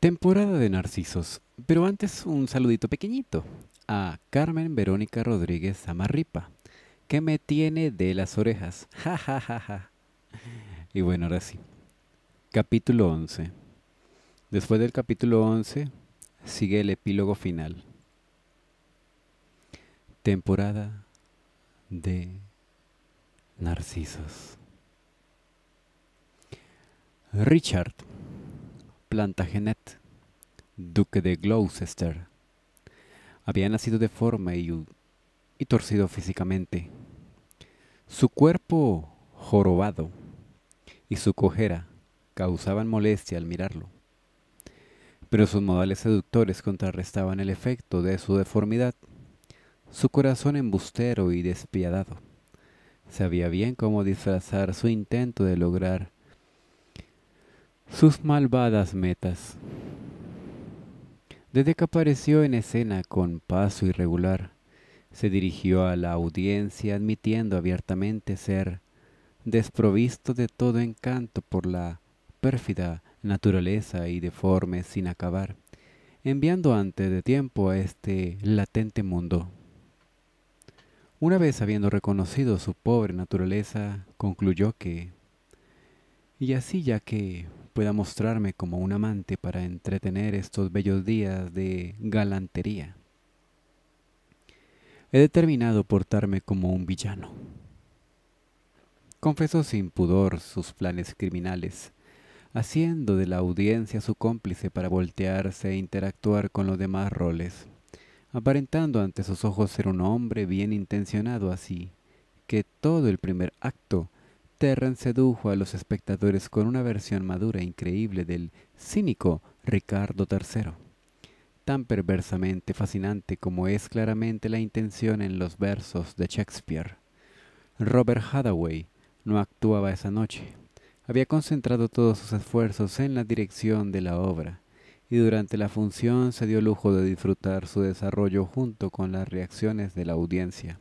Temporada de Narcisos. Pero antes un saludito pequeñito a Carmen Verónica Rodríguez Amarripa, que me tiene de las orejas. Ja, ja, ja, ja. Y bueno, ahora sí. Capítulo 11. Después del capítulo 11 sigue el epílogo final. Temporada de Narcisos. Richard Plantagenet, duque de Gloucester. Había nacido deforme y, y torcido físicamente. Su cuerpo jorobado y su cojera causaban molestia al mirarlo, pero sus modales seductores contrarrestaban el efecto de su deformidad. Su corazón embustero y despiadado. Sabía bien cómo disfrazar su intento de lograr sus malvadas metas. Desde que apareció en escena con paso irregular, se dirigió a la audiencia admitiendo abiertamente ser desprovisto de todo encanto por la pérfida naturaleza y deforme sin acabar, enviando antes de tiempo a este latente mundo. Una vez habiendo reconocido su pobre naturaleza, concluyó que, y así ya que pueda mostrarme como un amante para entretener estos bellos días de galantería. He determinado portarme como un villano. Confesó sin pudor sus planes criminales, haciendo de la audiencia su cómplice para voltearse e interactuar con los demás roles, aparentando ante sus ojos ser un hombre bien intencionado así, que todo el primer acto Terran sedujo a los espectadores con una versión madura e increíble del cínico Ricardo III, tan perversamente fascinante como es claramente la intención en los versos de Shakespeare. Robert Hathaway no actuaba esa noche. Había concentrado todos sus esfuerzos en la dirección de la obra, y durante la función se dio lujo de disfrutar su desarrollo junto con las reacciones de la audiencia.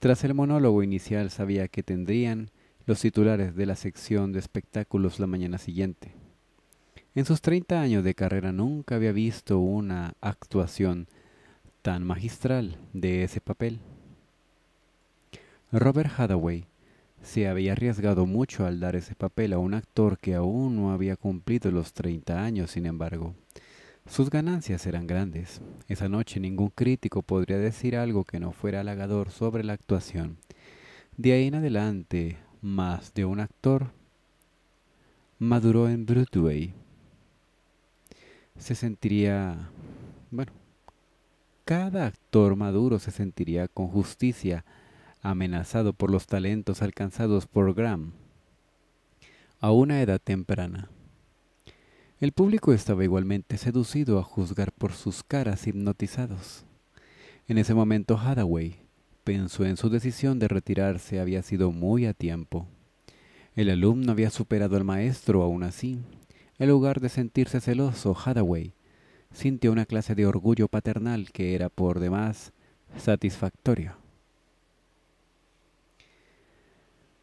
Tras el monólogo inicial sabía que tendrían los titulares de la sección de espectáculos la mañana siguiente. En sus 30 años de carrera nunca había visto una actuación tan magistral de ese papel. Robert Hathaway se había arriesgado mucho al dar ese papel a un actor que aún no había cumplido los 30 años, sin embargo. Sus ganancias eran grandes. Esa noche ningún crítico podría decir algo que no fuera halagador sobre la actuación. De ahí en adelante, más de un actor maduró en Broadway se sentiría, bueno, cada actor maduro se sentiría con justicia amenazado por los talentos alcanzados por Graham a una edad temprana. El público estaba igualmente seducido a juzgar por sus caras hipnotizados. En ese momento Hathaway pensó en su decisión de retirarse había sido muy a tiempo. El alumno había superado al maestro aún así. En lugar de sentirse celoso, Hadaway, sintió una clase de orgullo paternal que era por demás satisfactorio.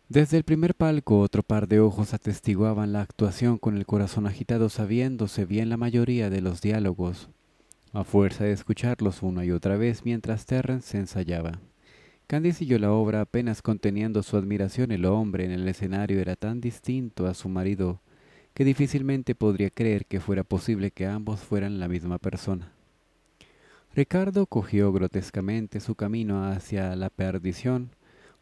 Desde el primer palco otro par de ojos atestiguaban la actuación con el corazón agitado sabiéndose bien la mayoría de los diálogos, a fuerza de escucharlos una y otra vez mientras Terrence se ensayaba. Candice la obra apenas conteniendo su admiración. El hombre en el escenario era tan distinto a su marido que difícilmente podría creer que fuera posible que ambos fueran la misma persona. Ricardo cogió grotescamente su camino hacia la perdición,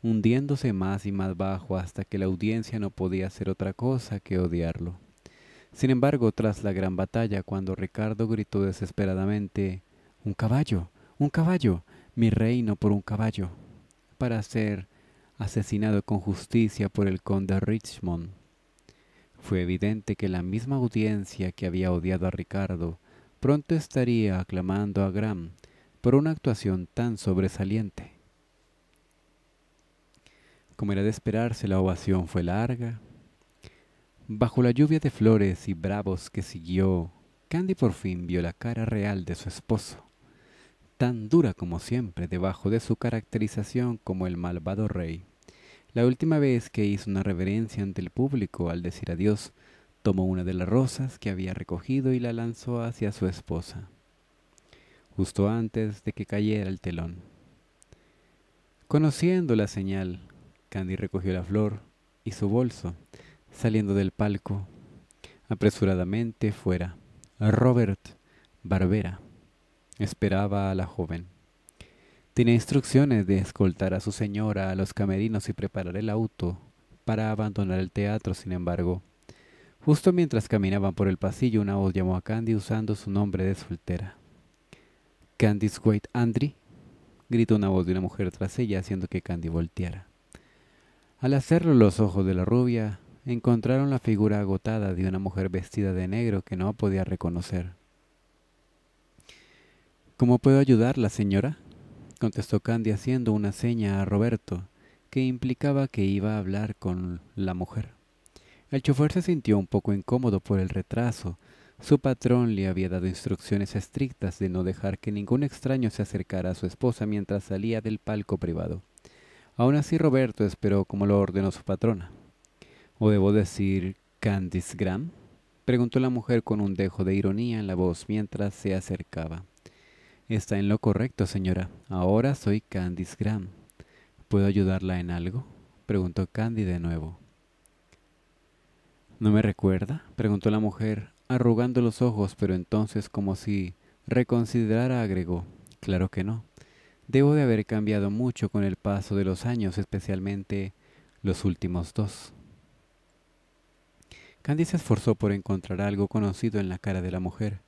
hundiéndose más y más bajo hasta que la audiencia no podía hacer otra cosa que odiarlo. Sin embargo, tras la gran batalla, cuando Ricardo gritó desesperadamente Un caballo, un caballo, mi reino por un caballo, para ser asesinado con justicia por el conde Richmond. Fue evidente que la misma audiencia que había odiado a Ricardo pronto estaría aclamando a Graham por una actuación tan sobresaliente. Como era de esperarse, la ovación fue larga. Bajo la lluvia de flores y bravos que siguió, Candy por fin vio la cara real de su esposo tan dura como siempre debajo de su caracterización como el malvado rey. La última vez que hizo una reverencia ante el público al decir adiós, tomó una de las rosas que había recogido y la lanzó hacia su esposa, justo antes de que cayera el telón. Conociendo la señal, Candy recogió la flor y su bolso, saliendo del palco, apresuradamente fuera. Robert Barbera esperaba a la joven. Tenía instrucciones de escoltar a su señora a los camerinos y preparar el auto para abandonar el teatro, sin embargo. Justo mientras caminaban por el pasillo, una voz llamó a Candy usando su nombre de soltera. Candy's Wait Andri, gritó una voz de una mujer tras ella, haciendo que Candy volteara. Al hacerlo, los ojos de la rubia encontraron la figura agotada de una mujer vestida de negro que no podía reconocer. ¿Cómo puedo ayudarla, señora? contestó Candy haciendo una seña a Roberto, que implicaba que iba a hablar con la mujer. El chofer se sintió un poco incómodo por el retraso. Su patrón le había dado instrucciones estrictas de no dejar que ningún extraño se acercara a su esposa mientras salía del palco privado. Aún así Roberto esperó como lo ordenó su patrona. ¿O debo decir Candice Graham? preguntó la mujer con un dejo de ironía en la voz mientras se acercaba. Está en lo correcto, señora. Ahora soy Candice Graham. ¿Puedo ayudarla en algo? preguntó Candy de nuevo. ¿No me recuerda? preguntó la mujer, arrugando los ojos, pero entonces como si reconsiderara, agregó. Claro que no. Debo de haber cambiado mucho con el paso de los años, especialmente los últimos dos. Candy se esforzó por encontrar algo conocido en la cara de la mujer,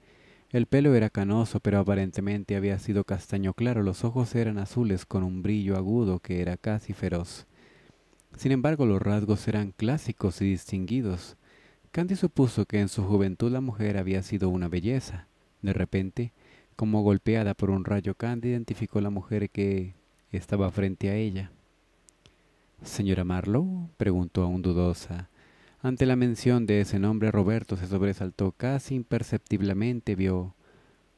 el pelo era canoso, pero aparentemente había sido castaño claro. Los ojos eran azules con un brillo agudo que era casi feroz. Sin embargo, los rasgos eran clásicos y distinguidos. Candy supuso que en su juventud la mujer había sido una belleza. De repente, como golpeada por un rayo, Candy identificó la mujer que estaba frente a ella. Señora Marlowe, preguntó aún dudosa, ante la mención de ese nombre, Roberto se sobresaltó casi imperceptiblemente, vio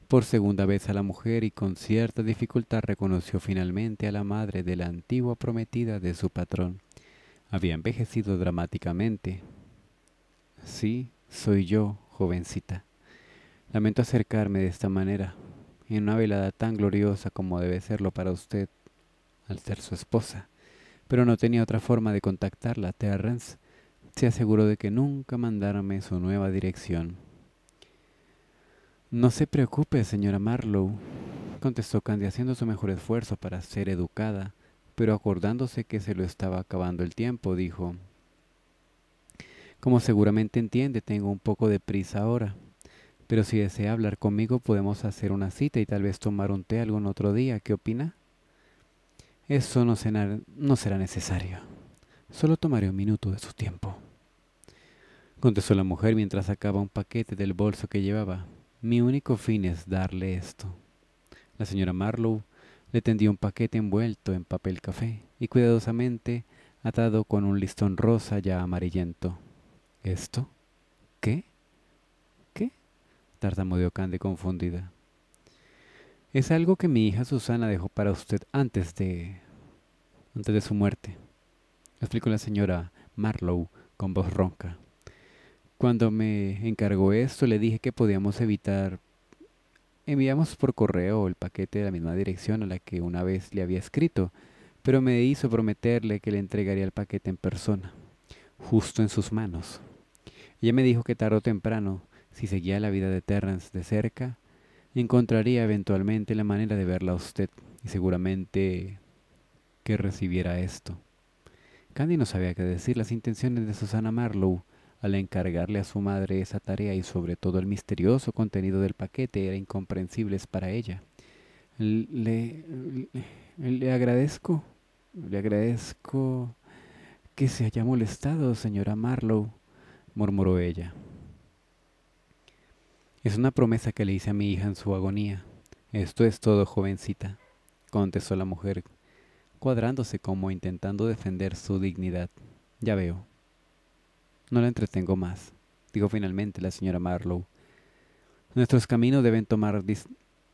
por segunda vez a la mujer y con cierta dificultad reconoció finalmente a la madre de la antigua prometida de su patrón. Había envejecido dramáticamente. Sí, soy yo, jovencita. Lamento acercarme de esta manera, en una velada tan gloriosa como debe serlo para usted, al ser su esposa. Pero no tenía otra forma de contactarla, Terrence se aseguró de que nunca mandarme su nueva dirección. No se preocupe, señora Marlowe, contestó Candy haciendo su mejor esfuerzo para ser educada, pero acordándose que se lo estaba acabando el tiempo, dijo, Como seguramente entiende, tengo un poco de prisa ahora, pero si desea hablar conmigo podemos hacer una cita y tal vez tomar un té algún otro día, ¿qué opina? Eso no será, no será necesario. Solo tomaré un minuto de su tiempo contestó la mujer mientras sacaba un paquete del bolso que llevaba. Mi único fin es darle esto. La señora Marlowe le tendió un paquete envuelto en papel café y cuidadosamente atado con un listón rosa ya amarillento. ¿Esto? ¿Qué? ¿Qué? tartamudeó Candy confundida. Es algo que mi hija Susana dejó para usted antes de... antes de su muerte, explicó la señora Marlowe con voz ronca. Cuando me encargó esto, le dije que podíamos evitar. Enviamos por correo el paquete de la misma dirección a la que una vez le había escrito, pero me hizo prometerle que le entregaría el paquete en persona, justo en sus manos. Ella me dijo que tarde o temprano, si seguía la vida de Terrence de cerca, encontraría eventualmente la manera de verla a usted y seguramente que recibiera esto. Candy no sabía qué decir. Las intenciones de Susana Marlowe al encargarle a su madre esa tarea y sobre todo el misterioso contenido del paquete era incomprensibles para ella. Le, le, le agradezco, le agradezco que se haya molestado, señora Marlowe, murmuró ella. Es una promesa que le hice a mi hija en su agonía. Esto es todo, jovencita, contestó la mujer, cuadrándose como intentando defender su dignidad. Ya veo, no la entretengo más, dijo finalmente la señora Marlowe. Nuestros caminos deben tomar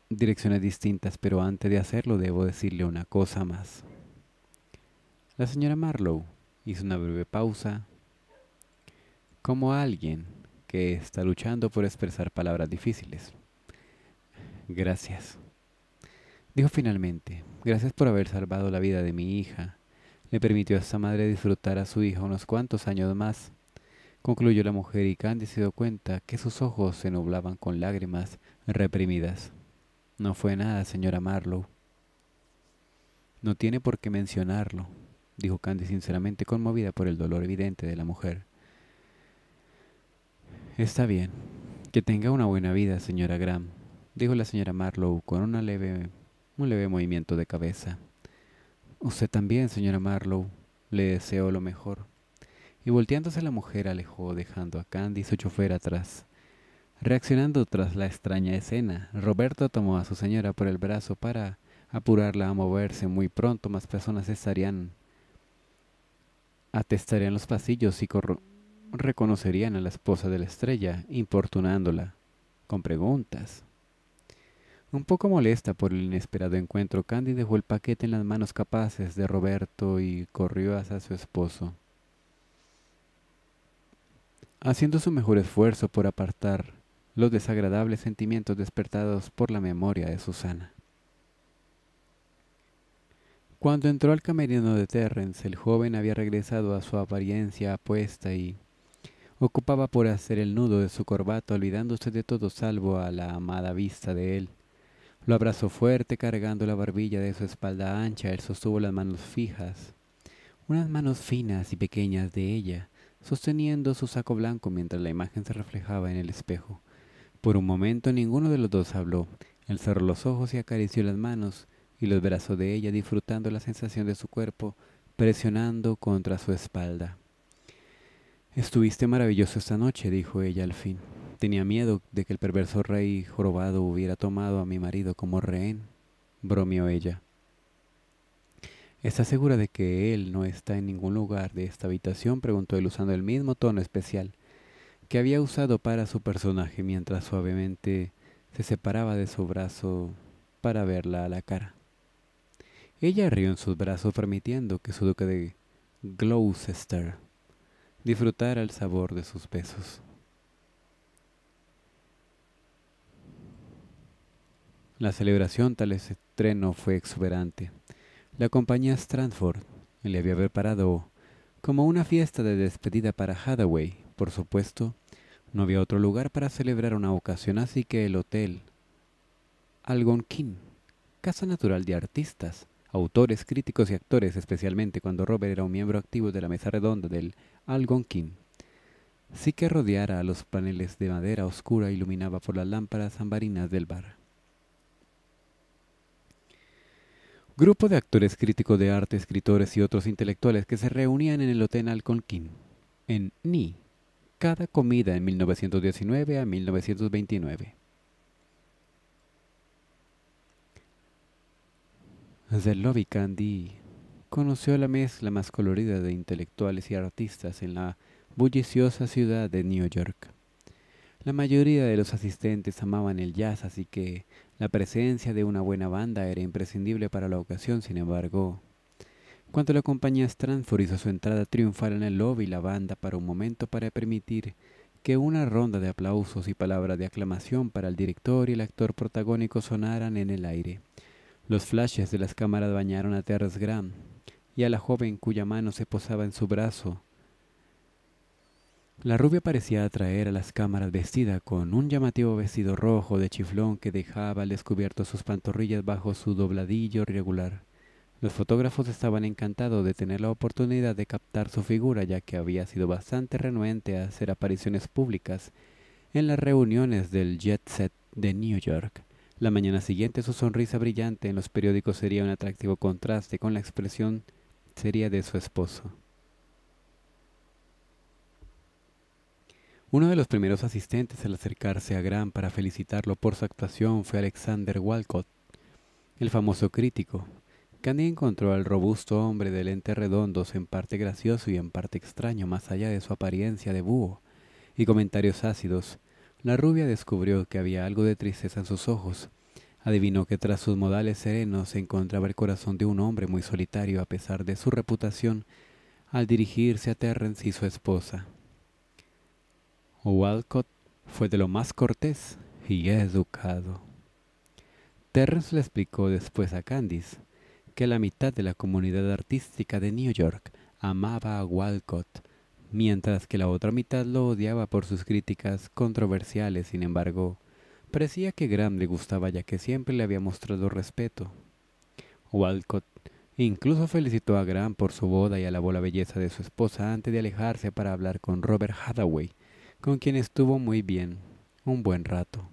direcciones distintas, pero antes de hacerlo debo decirle una cosa más. La señora Marlowe hizo una breve pausa. Como alguien que está luchando por expresar palabras difíciles. Gracias. Dijo finalmente, gracias por haber salvado la vida de mi hija. Le permitió a esta madre disfrutar a su hija unos cuantos años más concluyó la mujer y Candy se dio cuenta que sus ojos se nublaban con lágrimas reprimidas. No fue nada, señora Marlowe. No tiene por qué mencionarlo, dijo Candy sinceramente conmovida por el dolor evidente de la mujer. Está bien. Que tenga una buena vida, señora Graham, dijo la señora Marlowe con leve, un leve movimiento de cabeza. Usted también, señora Marlowe. Le deseo lo mejor y volteándose la mujer alejó dejando a Candy su chofer atrás. Reaccionando tras la extraña escena, Roberto tomó a su señora por el brazo para apurarla a moverse. Muy pronto más personas estarían atestarían los pasillos y reconocerían a la esposa de la estrella, importunándola con preguntas. Un poco molesta por el inesperado encuentro, Candy dejó el paquete en las manos capaces de Roberto y corrió hacia su esposo haciendo su mejor esfuerzo por apartar los desagradables sentimientos despertados por la memoria de Susana. Cuando entró al camerino de Terrence, el joven había regresado a su apariencia apuesta y ocupaba por hacer el nudo de su corbata, olvidándose de todo salvo a la amada vista de él. Lo abrazó fuerte, cargando la barbilla de su espalda ancha, él sostuvo las manos fijas, unas manos finas y pequeñas de ella, sosteniendo su saco blanco mientras la imagen se reflejaba en el espejo. Por un momento ninguno de los dos habló. Él cerró los ojos y acarició las manos y los brazos de ella, disfrutando la sensación de su cuerpo presionando contra su espalda. Estuviste maravilloso esta noche, dijo ella al fin. Tenía miedo de que el perverso rey jorobado hubiera tomado a mi marido como rehén, bromeó ella. ¿Estás segura de que él no está en ningún lugar de esta habitación? preguntó él usando el mismo tono especial que había usado para su personaje mientras suavemente se separaba de su brazo para verla a la cara. Ella rió en sus brazos permitiendo que su duque de Gloucester disfrutara el sabor de sus besos. La celebración tal estreno fue exuberante. La compañía Stranford le había preparado como una fiesta de despedida para Hathaway. Por supuesto, no había otro lugar para celebrar una ocasión, así que el hotel Algonquin, casa natural de artistas, autores, críticos y actores, especialmente cuando Robert era un miembro activo de la mesa redonda del Algonquin. Sí que rodeara a los paneles de madera oscura iluminaba por las lámparas ambarinas del bar. grupo de actores críticos de arte, escritores y otros intelectuales que se reunían en el Hotel Alconquín, en Ni, cada comida en 1919 a 1929. Zelovi Candy conoció la mezcla más colorida de intelectuales y artistas en la bulliciosa ciudad de New York. La mayoría de los asistentes amaban el jazz, así que la presencia de una buena banda era imprescindible para la ocasión, sin embargo. Cuando la compañía Stranford hizo su entrada triunfal en el lobby, la banda para un momento para permitir que una ronda de aplausos y palabras de aclamación para el director y el actor protagónico sonaran en el aire. Los flashes de las cámaras bañaron a Terrence Graham y a la joven cuya mano se posaba en su brazo la rubia parecía atraer a las cámaras vestida con un llamativo vestido rojo de chiflón que dejaba al descubierto sus pantorrillas bajo su dobladillo irregular. Los fotógrafos estaban encantados de tener la oportunidad de captar su figura ya que había sido bastante renuente a hacer apariciones públicas en las reuniones del jet set de New York. La mañana siguiente su sonrisa brillante en los periódicos sería un atractivo contraste con la expresión sería de su esposo. Uno de los primeros asistentes al acercarse a Graham para felicitarlo por su actuación fue Alexander Walcott, el famoso crítico. Candy encontró al robusto hombre de lentes redondos en parte gracioso y en parte extraño más allá de su apariencia de búho y comentarios ácidos. La rubia descubrió que había algo de tristeza en sus ojos. Adivinó que tras sus modales serenos se encontraba el corazón de un hombre muy solitario a pesar de su reputación al dirigirse a Terrence y su esposa. Walcott fue de lo más cortés y educado. Terrence le explicó después a Candice que la mitad de la comunidad artística de New York amaba a Walcott, mientras que la otra mitad lo odiaba por sus críticas controversiales. Sin embargo, parecía que Graham le gustaba ya que siempre le había mostrado respeto. Walcott incluso felicitó a Graham por su boda y alabó la belleza de su esposa antes de alejarse para hablar con Robert Hathaway, con quien estuvo muy bien, un buen rato.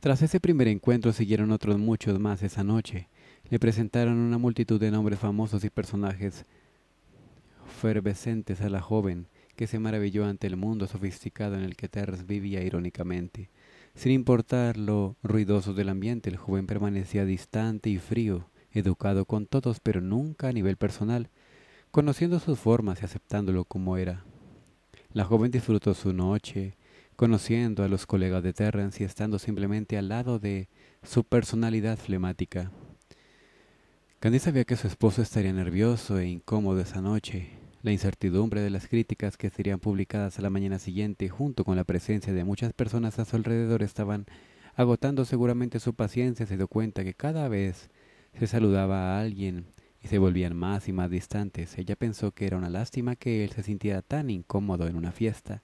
Tras ese primer encuentro siguieron otros muchos más esa noche. Le presentaron una multitud de nombres famosos y personajes fervescentes a la joven, que se maravilló ante el mundo sofisticado en el que Terz vivía irónicamente. Sin importar lo ruidoso del ambiente, el joven permanecía distante y frío, educado con todos, pero nunca a nivel personal, conociendo sus formas y aceptándolo como era. La joven disfrutó su noche, conociendo a los colegas de Terrence y estando simplemente al lado de su personalidad flemática. Candy sabía que su esposo estaría nervioso e incómodo esa noche. La incertidumbre de las críticas que serían publicadas a la mañana siguiente, junto con la presencia de muchas personas a su alrededor, estaban agotando seguramente su paciencia. Se dio cuenta que cada vez se saludaba a alguien y se volvían más y más distantes. Ella pensó que era una lástima que él se sintiera tan incómodo en una fiesta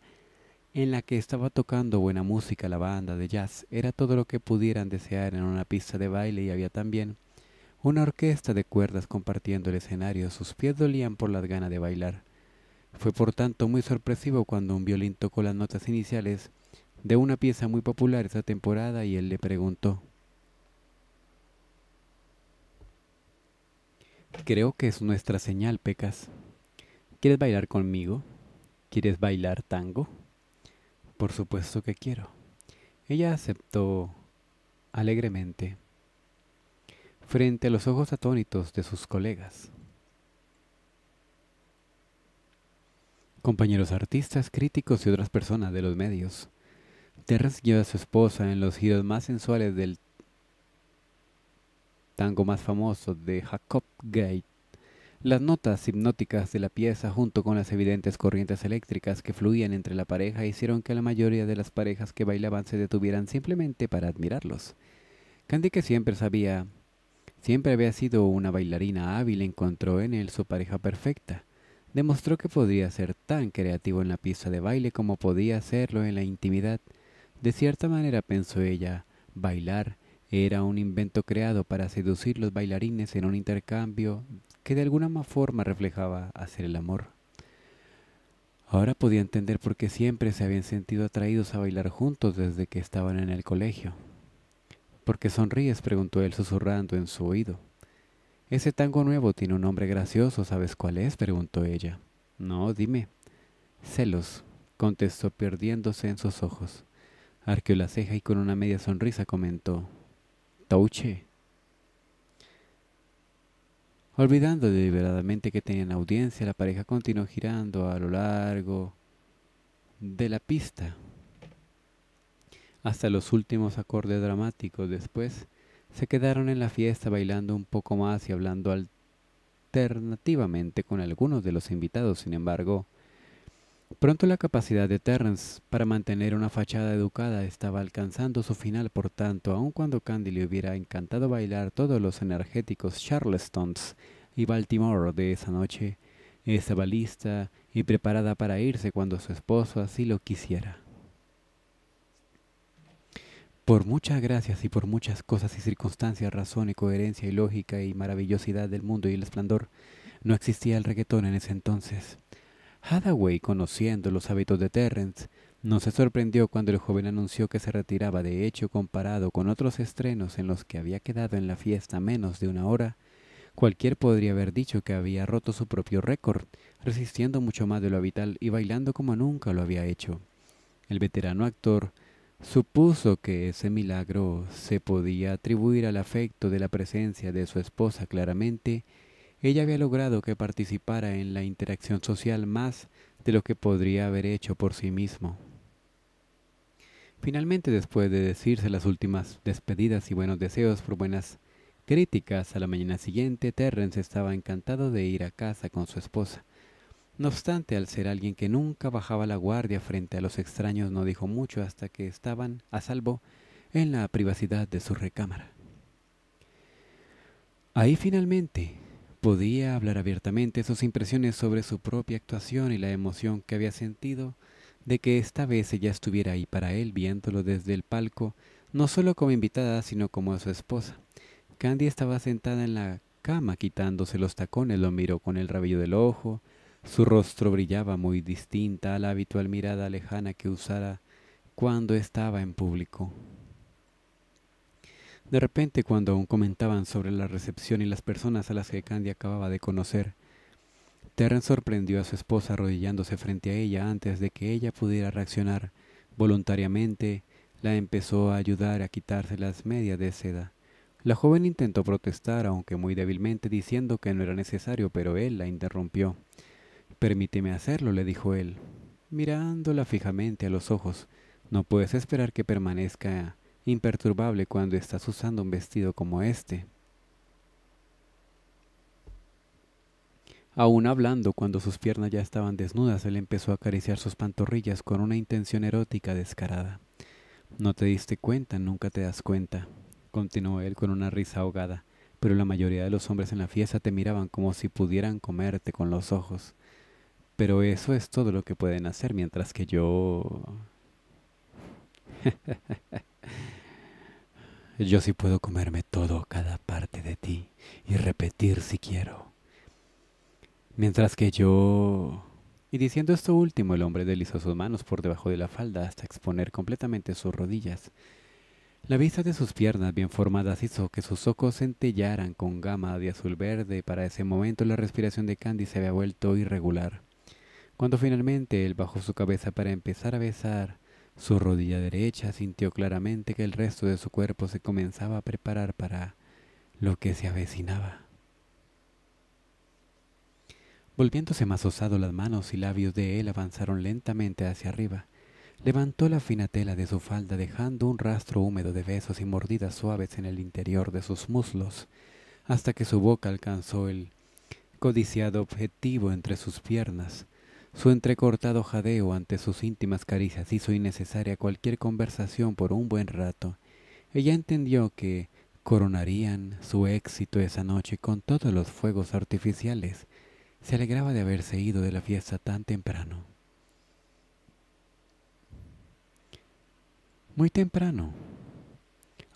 en la que estaba tocando buena música la banda de jazz. Era todo lo que pudieran desear en una pista de baile y había también una orquesta de cuerdas compartiendo el escenario. Sus pies dolían por las ganas de bailar. Fue por tanto muy sorpresivo cuando un violín tocó las notas iniciales de una pieza muy popular esa temporada y él le preguntó Creo que es nuestra señal, Pecas. ¿Quieres bailar conmigo? ¿Quieres bailar tango? Por supuesto que quiero. Ella aceptó alegremente, frente a los ojos atónitos de sus colegas. compañeros artistas, críticos y otras personas de los medios. Terra lleva a su esposa en los giros más sensuales del tango más famoso de Jacob Gate. Las notas hipnóticas de la pieza junto con las evidentes corrientes eléctricas que fluían entre la pareja hicieron que la mayoría de las parejas que bailaban se detuvieran simplemente para admirarlos. Candy que siempre sabía, siempre había sido una bailarina hábil, encontró en él su pareja perfecta. Demostró que podría ser tan creativo en la pista de baile como podía serlo en la intimidad. De cierta manera pensó ella, bailar era un invento creado para seducir los bailarines en un intercambio que de alguna forma reflejaba hacer el amor. Ahora podía entender por qué siempre se habían sentido atraídos a bailar juntos desde que estaban en el colegio. ¿Por qué sonríes? preguntó él susurrando en su oído. Ese tango nuevo tiene un nombre gracioso, ¿sabes cuál es? preguntó ella. No, dime. Celos, contestó perdiéndose en sus ojos. Arqueó la ceja y con una media sonrisa comentó touche. Olvidando deliberadamente que tenían audiencia, la pareja continuó girando a lo largo de la pista hasta los últimos acordes dramáticos. Después se quedaron en la fiesta bailando un poco más y hablando alternativamente con algunos de los invitados. Sin embargo, Pronto la capacidad de Terrence para mantener una fachada educada estaba alcanzando su final, por tanto, aun cuando Candy le hubiera encantado bailar todos los energéticos Charlestons y Baltimore de esa noche, estaba lista y preparada para irse cuando su esposo así lo quisiera. Por muchas gracias y por muchas cosas y circunstancias, razón y coherencia y lógica y maravillosidad del mundo y el esplendor, no existía el reggaetón en ese entonces. Hathaway, conociendo los hábitos de Terrence, no se sorprendió cuando el joven anunció que se retiraba. De hecho, comparado con otros estrenos en los que había quedado en la fiesta menos de una hora, cualquier podría haber dicho que había roto su propio récord, resistiendo mucho más de lo habitual y bailando como nunca lo había hecho. El veterano actor supuso que ese milagro se podía atribuir al afecto de la presencia de su esposa claramente ella había logrado que participara en la interacción social más de lo que podría haber hecho por sí mismo. Finalmente, después de decirse las últimas despedidas y buenos deseos por buenas críticas, a la mañana siguiente Terrence estaba encantado de ir a casa con su esposa. No obstante, al ser alguien que nunca bajaba la guardia frente a los extraños, no dijo mucho hasta que estaban a salvo en la privacidad de su recámara. Ahí finalmente Podía hablar abiertamente sus impresiones sobre su propia actuación y la emoción que había sentido de que esta vez ella estuviera ahí para él viéndolo desde el palco, no solo como invitada, sino como a su esposa. Candy estaba sentada en la cama quitándose los tacones, lo miró con el rabillo del ojo, su rostro brillaba muy distinta a la habitual mirada lejana que usara cuando estaba en público. De repente, cuando aún comentaban sobre la recepción y las personas a las que Candy acababa de conocer, Terran sorprendió a su esposa arrodillándose frente a ella antes de que ella pudiera reaccionar. Voluntariamente la empezó a ayudar a quitarse las medias de seda. La joven intentó protestar, aunque muy débilmente, diciendo que no era necesario, pero él la interrumpió. Permíteme hacerlo, le dijo él, mirándola fijamente a los ojos. No puedes esperar que permanezca imperturbable cuando estás usando un vestido como este. Aún hablando, cuando sus piernas ya estaban desnudas, él empezó a acariciar sus pantorrillas con una intención erótica descarada. No te diste cuenta, nunca te das cuenta, continuó él con una risa ahogada, pero la mayoría de los hombres en la fiesta te miraban como si pudieran comerte con los ojos. Pero eso es todo lo que pueden hacer mientras que yo... Yo sí puedo comerme todo, cada parte de ti, y repetir si quiero. Mientras que yo... Y diciendo esto último, el hombre deslizó sus manos por debajo de la falda hasta exponer completamente sus rodillas. La vista de sus piernas bien formadas hizo que sus ojos centellaran con gama de azul verde. Para ese momento la respiración de Candy se había vuelto irregular. Cuando finalmente él bajó su cabeza para empezar a besar su rodilla derecha sintió claramente que el resto de su cuerpo se comenzaba a preparar para lo que se avecinaba. Volviéndose más osado las manos y labios de él avanzaron lentamente hacia arriba. Levantó la fina tela de su falda dejando un rastro húmedo de besos y mordidas suaves en el interior de sus muslos, hasta que su boca alcanzó el codiciado objetivo entre sus piernas. Su entrecortado jadeo ante sus íntimas caricias hizo innecesaria cualquier conversación por un buen rato. Ella entendió que coronarían su éxito esa noche con todos los fuegos artificiales. Se alegraba de haberse ido de la fiesta tan temprano. Muy temprano.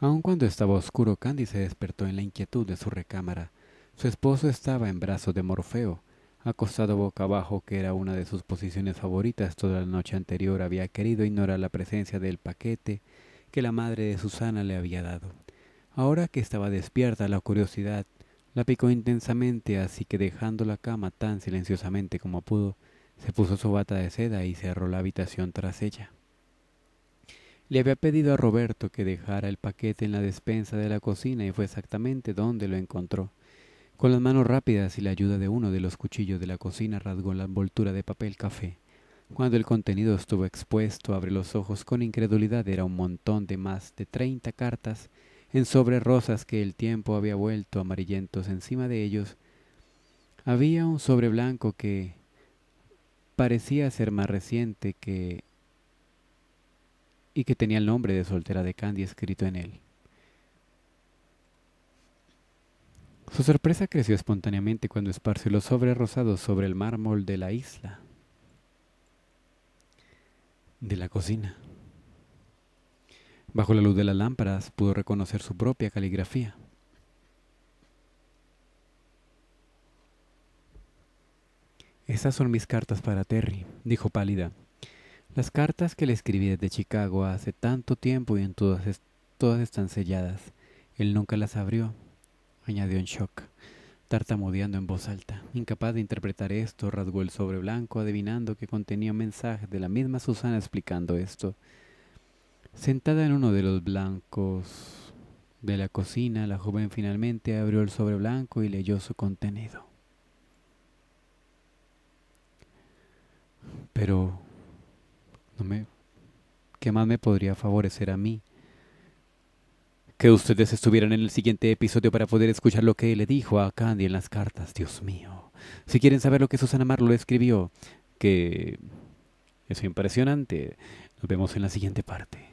Aun cuando estaba oscuro, Candy se despertó en la inquietud de su recámara. Su esposo estaba en brazos de Morfeo, acostado boca abajo, que era una de sus posiciones favoritas. Toda la noche anterior había querido ignorar la presencia del paquete que la madre de Susana le había dado. Ahora que estaba despierta, la curiosidad la picó intensamente, así que dejando la cama tan silenciosamente como pudo, se puso su bata de seda y cerró la habitación tras ella. Le había pedido a Roberto que dejara el paquete en la despensa de la cocina y fue exactamente donde lo encontró. Con las manos rápidas y la ayuda de uno de los cuchillos de la cocina rasgó la envoltura de papel café. Cuando el contenido estuvo expuesto, abre los ojos con incredulidad, era un montón de más de treinta cartas en sobre rosas que el tiempo había vuelto amarillentos. Encima de ellos había un sobre blanco que parecía ser más reciente que y que tenía el nombre de soltera de Candy escrito en él. Su sorpresa creció espontáneamente cuando esparció los sobres rosados sobre el mármol de la isla, de la cocina. Bajo la luz de las lámparas pudo reconocer su propia caligrafía. Esas son mis cartas para Terry, dijo pálida. Las cartas que le escribí desde Chicago hace tanto tiempo y en todas están selladas. Él nunca las abrió añadió en shock, tartamudeando en voz alta. Incapaz de interpretar esto, rasgó el sobre blanco, adivinando que contenía un mensaje de la misma Susana explicando esto. Sentada en uno de los blancos de la cocina, la joven finalmente abrió el sobre blanco y leyó su contenido. Pero, no me, ¿qué más me podría favorecer a mí? que ustedes estuvieran en el siguiente episodio para poder escuchar lo que le dijo a Candy en las cartas. Dios mío. Si quieren saber lo que Susana Marlowe escribió, que es impresionante. Nos vemos en la siguiente parte.